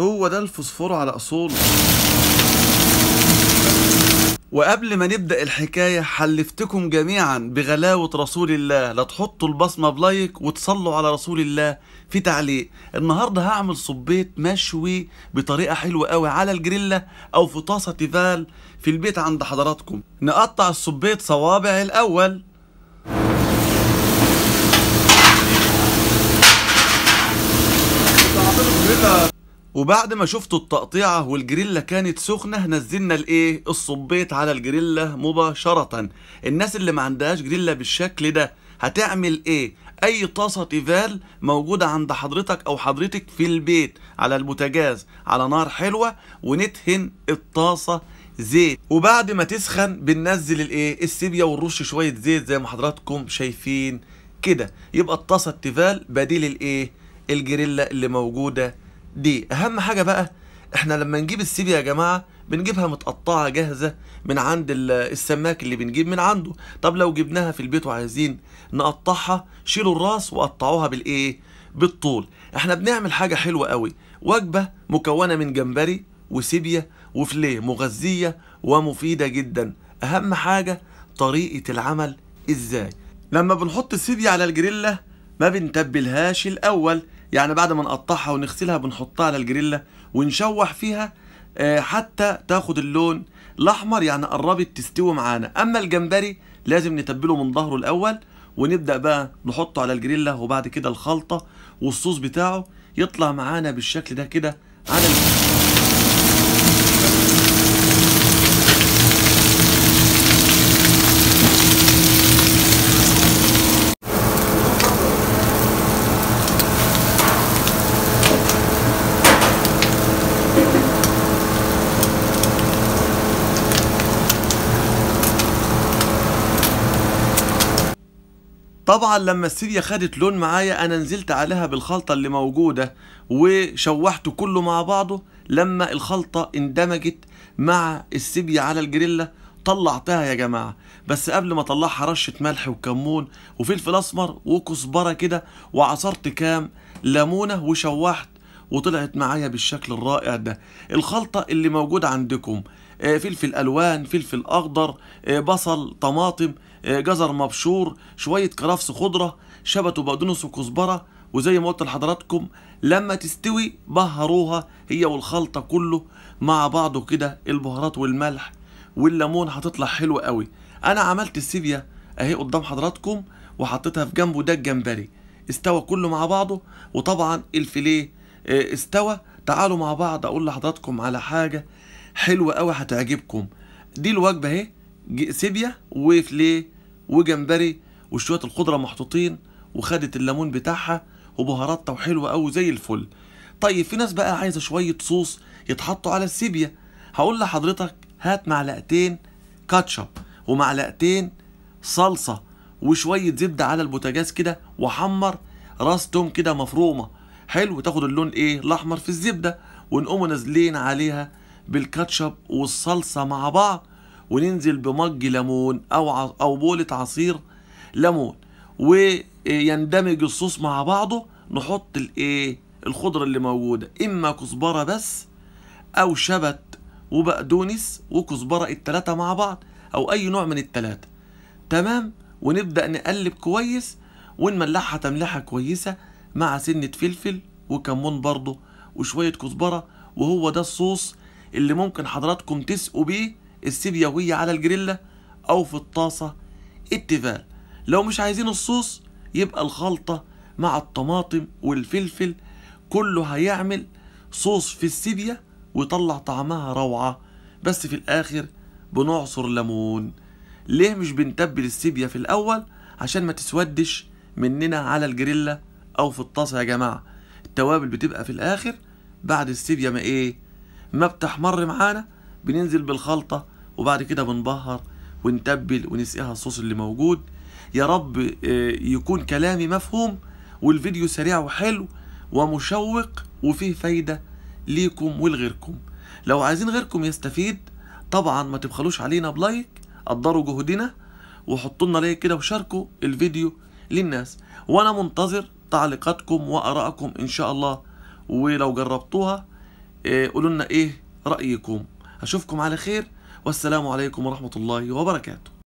هو ده الفوسفور على أصوله وقبل ما نبدأ الحكاية حلفتكم جميعا بغلاوة رسول الله لا تحطوا البصمة بلايك وتصلوا على رسول الله في تعليق النهاردة هعمل صبيت مشوي بطريقة حلوة قوي على الجريلا أو في طاسة تيفال في البيت عند حضراتكم نقطع الصبيت صوابع الأول وبعد ما شفتوا التقطيعة والجريلا كانت سخنة نزلنا الايه الصبيت على الجريلا مباشرة الناس اللي ما عندهاش جريلا بالشكل ده هتعمل ايه اي طاسة تيفال موجودة عند حضرتك او حضرتك في البيت على البوتاجاز على نار حلوة وندهن الطاسة زيت وبعد ما تسخن بننزل الايه السيبيا ونرش شوية زيت زي ما حضراتكم شايفين كده يبقى الطاسة التيفال بديل الايه الجريلا اللي موجودة دي اهم حاجه بقى احنا لما نجيب السيب يا جماعه بنجيبها متقطعه جاهزه من عند السماك اللي بنجيب من عنده طب لو جبناها في البيت وعايزين نقطعها شيلوا الراس وقطعوها بالايه بالطول احنا بنعمل حاجه حلوه قوي وجبه مكونه من جمبري وسيبيا وفليه مغذيه ومفيده جدا اهم حاجه طريقه العمل ازاي لما بنحط السيبيا على الجريلا ما بنتبلهاش الاول يعني بعد ما نقطعها ونغسلها بنحطها على الجريلا ونشوح فيها آه، حتى تاخد اللون الاحمر يعني قربت تستوي معانا اما الجمبري لازم نتبله من ظهره الاول ونبدا بقى نحطه على الجريلا وبعد كده الخلطه والصوص بتاعه يطلع معانا بالشكل ده كده على الجريلة. طبعا لما السيريا خدت لون معايا انا نزلت عليها بالخلطه اللي موجوده وشوحت كله مع بعضه لما الخلطه اندمجت مع السيبيا على الجريلا طلعتها يا جماعه بس قبل ما اطلعها رشه ملح وكمون وفلفل اسمر وكزبره كده وعصرت كام ليمونه وشوحت وطلعت معايا بالشكل الرائع ده الخلطة اللي موجودة عندكم آه، فلفل ألوان فلفل أخضر آه، بصل طماطم آه، جزر مبشور شوية كرفس خضرة شبت وبقدونس وكزبرة وزي ما قلت لحضراتكم لما تستوي بهروها هي والخلطة كله مع بعضه كده البهارات والملح والليمون هتطلع حلوة قوي انا عملت السيبيا اهي قدام حضراتكم وحطيتها في جنبه ده الجمبري استوى كله مع بعضه وطبعا الفيليه إيه، استوى تعالوا مع بعض اقول لحضراتكم على حاجه حلوه قوي هتعجبكم دي الوجبه اهي سيبيا وفليه وجمبري وشويه الخضره محطوطين وخدت الليمون بتاعها وبهاراتها وحلوه قوي زي الفل طيب في ناس بقى عايزه شويه صوص يتحطوا على السيبيا هقول لحضرتك هات معلقتين كاتشب ومعلقتين صلصه وشويه زبده على البوتاجاز كده وحمر راس توم كده مفرومه حلو تاخد اللون ايه الاحمر في الزبده ونقوم نازلين عليها بالكاتشب والصلصه مع بعض وننزل بمج ليمون او او بوله عصير ليمون ويندمج الصوص مع بعضه نحط الايه الخضره اللي موجوده اما كزبره بس او شبت وبقدونس وكزبره التلاته مع بعض او اي نوع من التلاته تمام ونبدا نقلب كويس ونملحها تملحه كويسه مع سنة فلفل وكمون برضه وشوية كزبرة وهو ده الصوص اللي ممكن حضراتكم تسقوا بيه السيبيا وهي على الجريلا أو في الطاسة التيفال لو مش عايزين الصوص يبقى الخلطة مع الطماطم والفلفل كله هيعمل صوص في السيبيا ويطلع طعمها روعة بس في الآخر بنعصر ليمون ليه مش بنتبل السيبيا في الأول عشان ما تسودش مننا على الجريلا او في الطاسه يا جماعه التوابل بتبقى في الاخر بعد السيبيا ما ايه ما بتحمر معانا بننزل بالخلطه وبعد كده بنبهر ونتبل ونسقيها الصوص اللي موجود يا رب آه، يكون كلامي مفهوم والفيديو سريع وحلو ومشوق وفيه فايده ليكم ولغيركم لو عايزين غيركم يستفيد طبعا ما تبخلوش علينا بلايك قدروا جهدنا وحطوا لنا لايك كده وشاركوا الفيديو للناس وانا منتظر تعليقاتكم وارائكم ان شاء الله ولو جربتوها آه، قولوا لنا ايه رايكم اشوفكم على خير والسلام عليكم ورحمه الله وبركاته